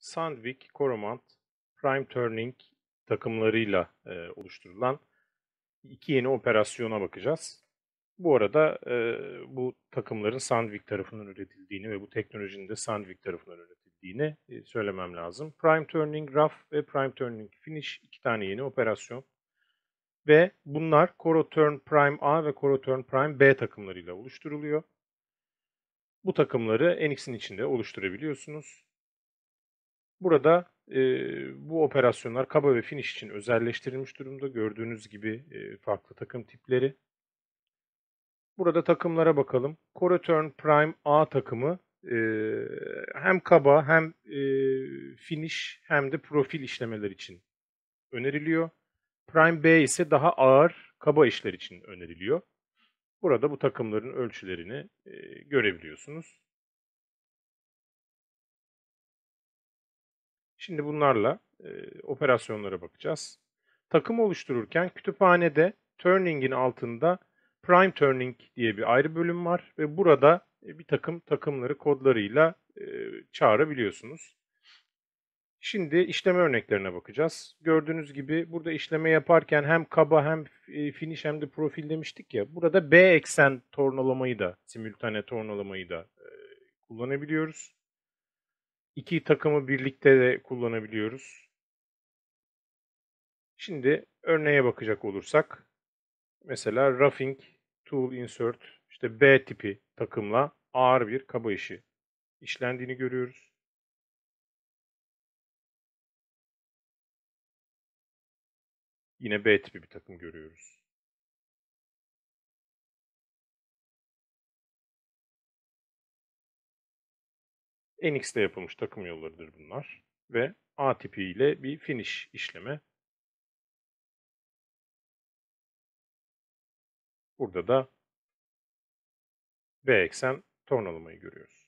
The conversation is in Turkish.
Sandvik, Coromant, Prime Turning takımlarıyla e, oluşturulan iki yeni operasyona bakacağız. Bu arada e, bu takımların Sandvik tarafından üretildiğini ve bu teknolojinin de Sandvik tarafından üretildiğini e, söylemem lazım. Prime Turning Rough ve Prime Turning Finish iki tane yeni operasyon. Ve bunlar Coroturn Prime A ve Coroturn Prime B takımlarıyla oluşturuluyor. Bu takımları NX'in içinde oluşturabiliyorsunuz. Burada e, bu operasyonlar kaba ve finish için özelleştirilmiş durumda. Gördüğünüz gibi e, farklı takım tipleri. Burada takımlara bakalım. Coreturn Prime A takımı e, hem kaba hem e, finish hem de profil işlemeler için öneriliyor. Prime B ise daha ağır kaba işler için öneriliyor. Burada bu takımların ölçülerini e, görebiliyorsunuz. Şimdi bunlarla e, operasyonlara bakacağız. Takım oluştururken kütüphanede Turning'in altında Prime Turning diye bir ayrı bölüm var ve burada e, bir takım takımları kodlarıyla e, çağırabiliyorsunuz. Şimdi işleme örneklerine bakacağız. Gördüğünüz gibi burada işleme yaparken hem kaba hem finish hem de profil demiştik ya. Burada B eksen tornalamayı da, simültane tornalamayı da kullanabiliyoruz. İki takımı birlikte de kullanabiliyoruz. Şimdi örneğe bakacak olursak mesela roughing tool insert işte B tipi takımla ağır bir kaba işi işlendiğini görüyoruz. Yine B tipi bir takım görüyoruz. NX'te yapılmış takım yollarıdır bunlar. Ve A tipi ile bir finish işleme. Burada da B eksen tornalamayı görüyoruz.